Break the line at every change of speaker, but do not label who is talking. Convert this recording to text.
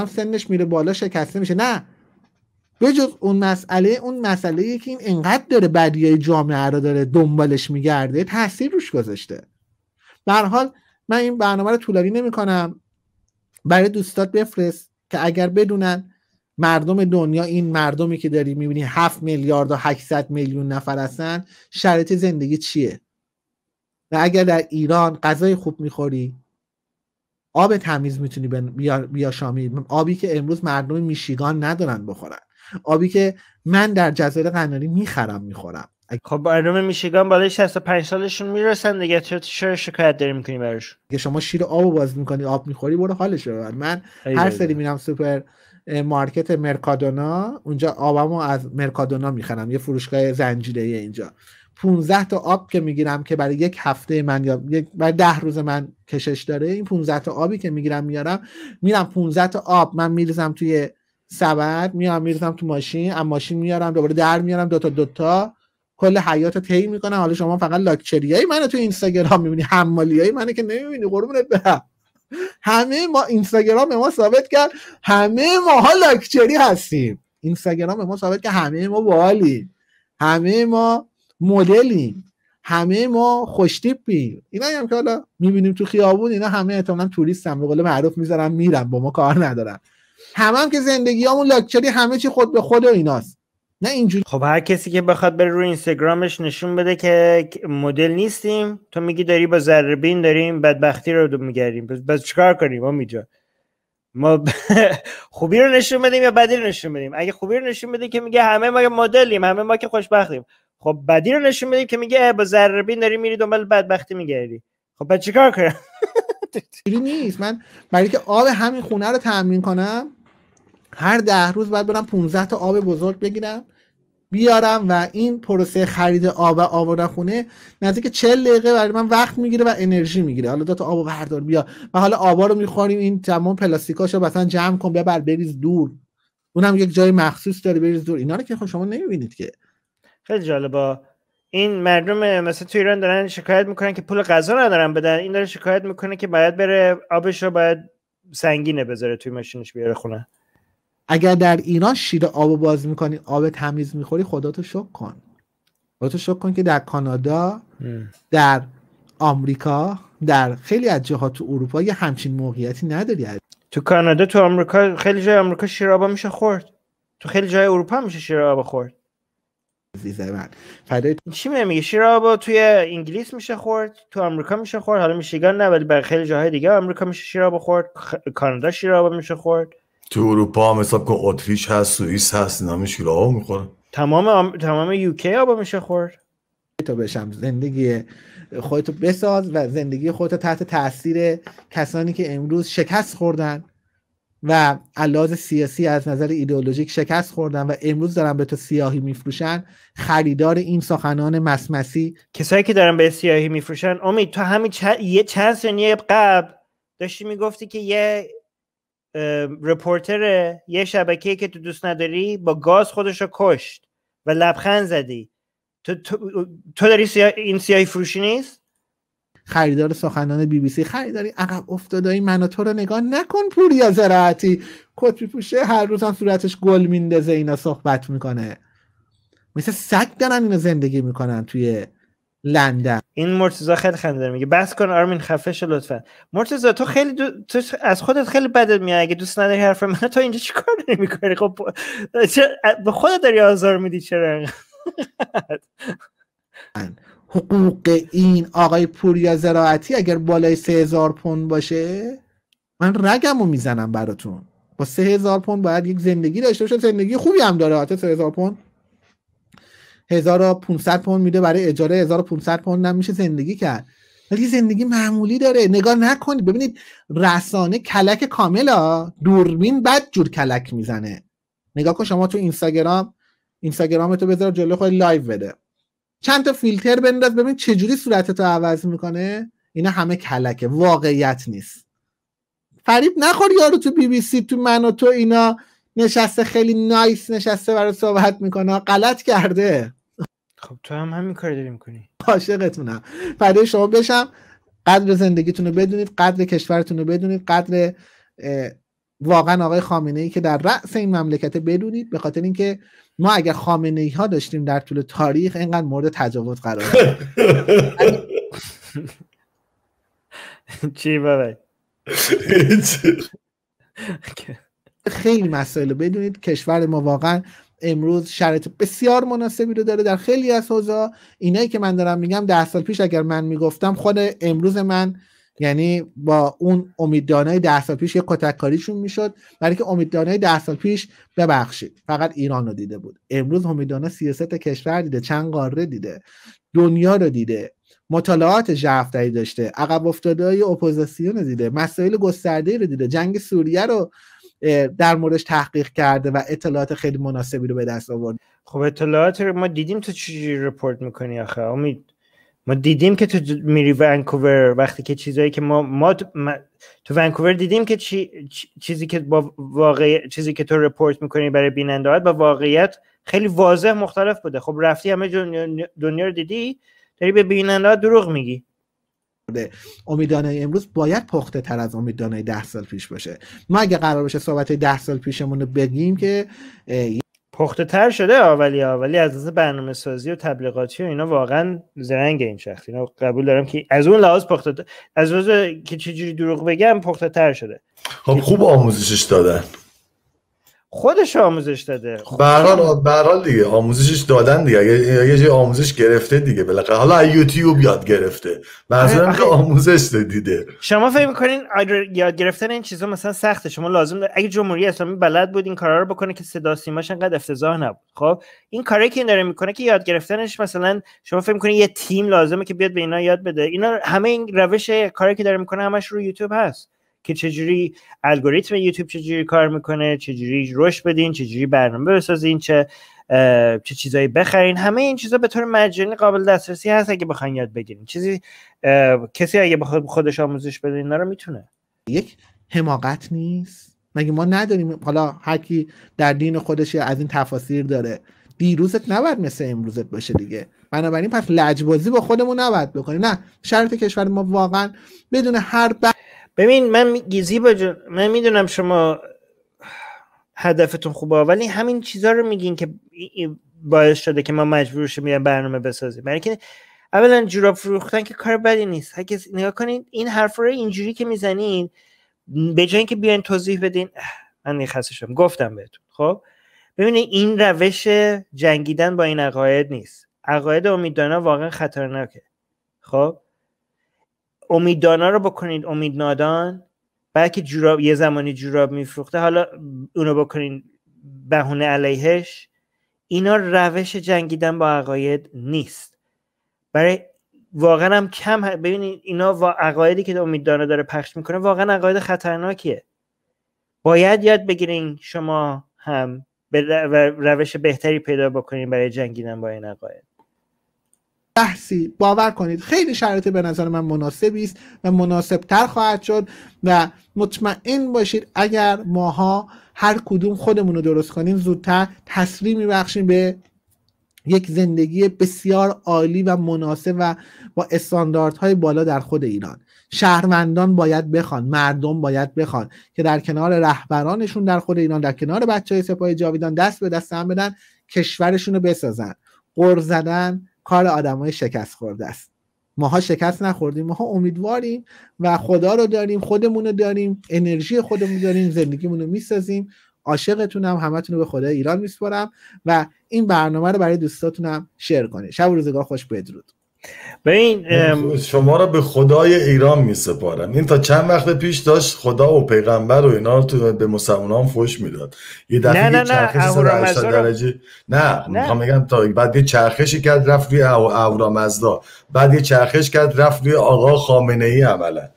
هم سنش میره بالا شکسته میشه نه بجز اون مسئله اون مسئله که این انقدر داره های جامعه رو داره دنبالش میگرده تاثیر روش گذاشته به حال من این برنامه رو طولانی نمیکنم برای دوستات بفرست که اگر بدونن مردم دنیا این مردمی که داری میبینی 7 میلیارد و 800 میلیون نفر هستن شرط زندگی چیه و اگر در ایران غذای خوب میخوری آب تمیز میتونی بیا, بیا شامی آبی که امروز مردم میشیگان ندارن بخورن آبی که من در جزیره قناری میخرم میخورم خب مردم میشیگان بالای 65 سالشون میرسن دیگه
تو چرا شکایت
داری میکنی براش اگه شما شیر آب باز میکنی آب میخوری برو حالش ببر من هر سری میرم سوپر مارکت مرکادونا اونجا آبمو از مرکادونا میخرم یه فروشگاه زنجیره اینجا 15 تا آب که میگیرم که برای یک هفته من یا برای ده روز من کشش داره این 15 تا آبی که میگیرم میارم میرم 15 تا آب من میریزم توی سبد میام میریزم تو ماشین اما ماشین میارم دوباره در میارم دو تا دو تا کل حیات طی میکنم حالا شما فقط های منو تو اینستاگرام میبینی های منو که نمیبینی قربونت برم همه ما اینستاگرام ما ثابت کرد همه ما ها لاکچری هستیم اینستاگرام ما ثابت کرد همه ما والی همه ما مدلیم همه ما خوشتیپیم اینا هم که حالا میبینیم تو خیابون اینا همه احتمالاً هم به قول معروف میذارن میرن با ما کار ندارن همه هم که زندگیامون لاکچری همه چی خود به خود و ایناست نه اینجوری خب هر کسی
که بخواد بره روی اینستاگرامش نشون بده که مدل نیستیم تو میگی داری با ذره داریم بدبختی رو دو میگردیم بس چیکار کنیم ما میجا ما خوبی رو نشون بدیم یا بدی رو نشون بدیم اگه خوبی نشون که میگه همه ما مدلیم همه ما که خوشبختیم خب بدی رو نشون میدی که میگه با ذره داری میری دنبال بدبختی میگردی
خب بعد چیکار کنم چیزی نیست من برای که آب همین خونه رو تامین کنم هر ده روز باید برم 15 تا آب بزرگ بگیرم بیارم و این پروسه خرید آب و آوردن خونه نزدیک 40 دقیقه برای من وقت میگیره و انرژی میگیره حالا دو تا آب و بردار بیا و حالا آبا رو میخوریم این تمام پلاستیکاشو مثلا جمع کن ببر بریز دور اونم یک جای مخصوص داره بریز دور اینا رو که خب شما نمیبینید که
خیلی جالبا این مردم مثلا تو ایران دارن شکایت میکنن که پول غذا ندارن بدن این داره شکایت میکنه که باید بره آبش رو باید سنگینه بذاره توی ماشینش بیاره
خونه اگر در ایران شیر آب باز میکنی آب تمیز میخوری خدا تو شک کن خدا تو شک کن که در کانادا در آمریکا در خیلی از جهات تو اروپا یه همچین موقعیتی نداری تو کانادا تو آمریکا
خیلی جای آمریکا شیر آب میشه خورد تو خیلی جای اروپا میشه شیر آب خورد عزیز من فدای چی میگه شیراب توی انگلیس میشه خورد تو آمریکا میشه خورد حالا میشیگان نه ولی برای خیلی جاهای دیگه آمریکا میشه شیراب خورد خ... کانادا شیراب میشه خورد
تو اروپا هم حساب کن اتریش هست سوئیس هست اینا شیر شیراب میخورن تمام آم... تمام یوکی آبا میشه خورد تو بشم زندگی خودتو بساز و زندگی خودتو تحت تاثیر کسانی که امروز شکست خوردن و علاز سیاسی از نظر ایدئولوژیک شکست خوردن و امروز دارن به تو سیاهی میفروشن خریدار این سخنان مسمسی کسایی که دارن به سیاهی میفروشن امید تو همین چ...
یه چند قبل داشتی میگفتی که یه رپورتر یه شبکه که تو دوست نداری با گاز خودش رو کشت و لبخند
زدی تو, تو, داری این سیاهی فروشی نیست؟ خریدار سخنان بی بی سی خریداری عقب افتادایی من تو رو نگاه نکن پوریا زراعتی کت پوشه هر روز هم صورتش گل میندازه اینا صحبت میکنه مثل سگ دارن اینا زندگی میکنن توی لندن این مرتزا خیلی خنده میگه بس کن
آرمین خفه لطفا مرتزا تو خیلی تو از خودت خیلی بدت میاد اگه دوست نداری حرف من تو اینجا چیکار داری میکنی خب به خودت داری آزار میدی چرا
حقوق این آقای پوریا زراعتی اگر بالای سه هزار پوند باشه من رگم رو میزنم براتون با سه هزار پوند باید یک زندگی داشته باشه زندگی خوبی هم داره حتی سه هزار پوند 1500 پوند میده برای اجاره 1500 پوند نمیشه زندگی کرد ولی زندگی معمولی داره نگاه نکنید ببینید رسانه کلک کاملا دوربین بد جور کلک میزنه نگاه کن شما تو اینستاگرام اینستاگرام تو بذار جلو خود لایو بده چند تا فیلتر بنداز ببین چه جوری صورتتو عوض میکنه اینا همه کلکه واقعیت نیست فریب نخور یارو تو بی بی سی تو من و تو اینا نشسته خیلی نایس نشسته برای صحبت میکنه غلط کرده خب تو هم همین کار داری میکنی عاشقتونم فدای شما بشم قدر زندگیتون رو بدونید قدر کشورتون رو بدونید قدر واقعا آقای خامنه ای که در رأس این مملکت بدونید به خاطر اینکه ما اگر خامنه ای ها داشتیم در طول تاریخ اینقدر مورد تجاوز قرار
چی بابا
خیلی مسائل بدونید کشور ما واقعا امروز شرط بسیار مناسبی رو داره در خیلی از حوزه اینایی که من دارم میگم ده سال پیش اگر من میگفتم خود امروز من یعنی با اون امیددانای ده سال پیش یه کتککاریشون میشد برای که امیددانای ده سال پیش ببخشید فقط ایران رو دیده بود امروز امیددانا سیاست کشور دیده چند قاره دیده دنیا رو دیده مطالعات ژرفتری داشته عقب های اپوزیسیون رو دیده مسائل گسترده رو دیده جنگ سوریه رو در موردش تحقیق کرده و اطلاعات خیلی مناسبی رو به دست آورد
خب اطلاعات رو ما دیدیم تو چجوری رپورت میکنی آخه امید ما دیدیم که تو میری ونکوور وقتی که چیزایی که ما, تو ونکوور دیدیم که چی، چیزی که با چیزی که تو رپورت میکنی برای بیننده با واقعیت خیلی واضح مختلف بوده خب رفتی همه دنیا, رو دیدی داری به بیننده دروغ میگی
بله. امیدانه امروز باید پخته تر از امیدانه ده سال پیش باشه ما اگه قرار باشه صحبت ده سال پیشمون رو بگیم که پخته تر شده اولی اولی از نظر برنامه
سازی و تبلیغاتی و اینا واقعا زرنگ این شخص اینا قبول دارم که از اون لحاظ پخته از روز که چجوری دروغ بگم پخته تر شده
خب خوب آموزشش دادن
خودش آموزش داده به هر دیگه
آموزشش دادن دیگه یه جای آموزش گرفته دیگه بالاخره حالا یوتیوب یاد گرفته آره، مثلا که آموزش دیده
شما فکر میکنین یاد گرفتن این چیزا مثلا سخته شما لازم داره اگه جمهوری اسلامی بلد بود این کارا رو بکنه که صدا سیماش انقدر افتضاح نبود خب این کاری که این داره میکنه که یاد گرفتنش مثلا شما فکر میکنین یه تیم لازمه که بیاد به اینا یاد بده اینا همه این روش کاری که داره میکنه همش رو یوتیوب هست که چجوری الگوریتم یوتیوب چجوری کار میکنه چجوری رشد بدین چجوری برنامه بسازین چه چه چیزایی بخرین همه این چیزا به طور مجانی قابل دسترسی هست اگه بخواین یاد بگیرین چیزی کسی اگه بخواد
خودش آموزش بده اینا رو میتونه یک حماقت نیست مگه ما نداریم حالا هر در دین خودش از این تفاسیر داره دیروزت نباید مثل امروزت باشه دیگه بنابراین پس لجبازی با خودمون نباید بکنیم نه شرط کشور ما واقعا بدون هر ببین من گیزی جن... من میدونم شما
هدفتون خوبه ولی همین چیزا رو میگین که باعث شده که ما مجبور شیم برنامه بسازیم برای که اولا جوراب فروختن که کار بدی نیست اگه نگاه کنید این حرف رو اینجوری که میزنین به جای اینکه بیاین توضیح بدین من خسته گفتم بهتون خب ببینید این روش جنگیدن با این عقاید نیست عقاید امیدانا واقعا خطرناکه خب دانا رو بکنید امید نادان بلکه جوراب یه زمانی جوراب میفروخته حالا اونو بکنین بهونه علیهش اینا روش جنگیدن با عقاید نیست برای واقعا هم کم ببینید اینا عقایدی که امیددانا داره پخش میکنه واقعا عقاید خطرناکیه باید یاد بگیرین شما هم به روش بهتری پیدا بکنین برای جنگیدن با این عقاید
بحثی باور کنید خیلی شرایط به نظر من مناسبی است و مناسبتر خواهد شد و مطمئن باشید اگر ماها هر کدوم خودمون رو درست کنیم زودتر تصویر میبخشیم به یک زندگی بسیار عالی و مناسب و با استانداردهای بالا در خود ایران شهروندان باید بخوان مردم باید بخوان که در کنار رهبرانشون در خود ایران در کنار بچه های سپاه جاویدان دست به دست هم بدن کشورشون رو بسازن زدن کار آدمای شکست خورده است ماها شکست نخوردیم ماها امیدواریم و خدا رو داریم خودمون رو داریم انرژی خودمون داریم زندگیمون رو میسازیم عاشقتونم همتون رو به خدای ایران میسپارم و این برنامه رو برای دوستاتونم شیر کنید شب و روزگار خوش بدرود به این شما را به خدای ایران می این تا چند وقت پیش داشت خدا و پیغمبر و اینا رو تو به مسلمانان فوش میداد یه دفعه نه نه چرخش نه درجه نه بگم تا بعد یه چرخشی کرد رفت روی اورامزدا بعد یه چرخش کرد رفت روی آقا خامنه ای
عملا